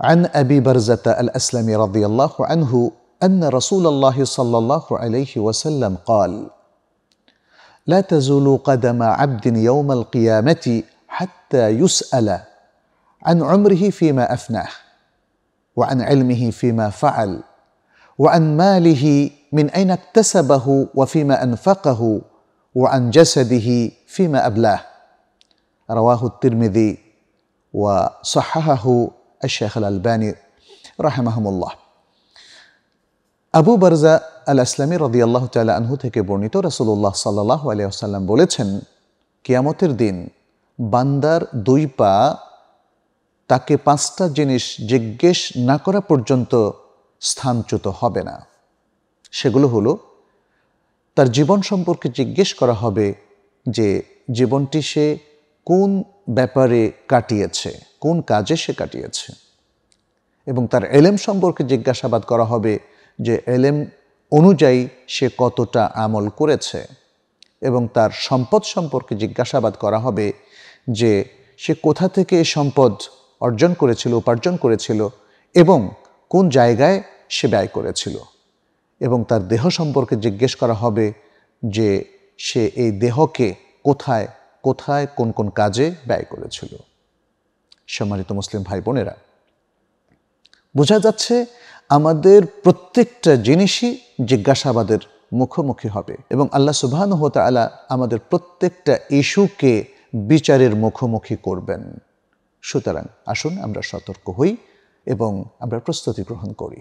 عن ابي برزه الاسلمي رضي الله عنه ان رسول الله صلى الله عليه وسلم قال لا تزول قدم عبد يوم القيامه حتى يسال عن عمره فيما افناه وعن علمه فيما فعل وعن ماله من اين اكتسبه وفيما انفقه وعن جسده فيما ابلاه رواه الترمذي وصححه الشيخ الألباني الأسلامي আবু الله تعالى عنه تكبرني تو আনহু থেকে বর্ণিত الله সাল্লাহ وسلم বলেছেন কিয়ামতের দিন বান্দার দুই পা তাকে পাঁচটা জিনিস জিজ্ঞেস না করা পর্যন্ত স্থানচ্যুত হবে না সেগুলো হলো তার জীবন সম্পর্কে জিজ্ঞেস করা হবে যে জীবনটি সে কোন ব্যাপারে কাটিয়েছে কোন কাজে সে কাটিয়েছে এবং তার এলেম সম্পর্কে জিজ্ঞাসাবাদ করা হবে যে এলেম অনুযায়ী সে কতটা আমল করেছে এবং তার সম্পদ সম্পর্কে জিজ্ঞাসাবাদ করা হবে যে সে কোথা থেকে এ সম্পদ অর্জন করেছিল উপার্জন করেছিল এবং কোন জায়গায় সে ব্যয় করেছিল এবং তার দেহ সম্পর্কে জিজ্ঞেস করা হবে যে সে এই দেহকে কোথায় কোথায় কোন কোন কাজে ব্যয় করেছিল সম্মানিত মুসলিম ভাই বোনেরা বোঝা যাচ্ছে আমাদের প্রত্যেকটা জিনিসই জিজ্ঞাসাবাদের মুখোমুখি হবে এবং আল্লাহ সুবাহান আলা আমাদের প্রত্যেকটা ইস্যুকে বিচারের মুখোমুখি করবেন সুতরাং আসুন আমরা সতর্ক হই এবং আমরা প্রস্তুতি গ্রহণ করি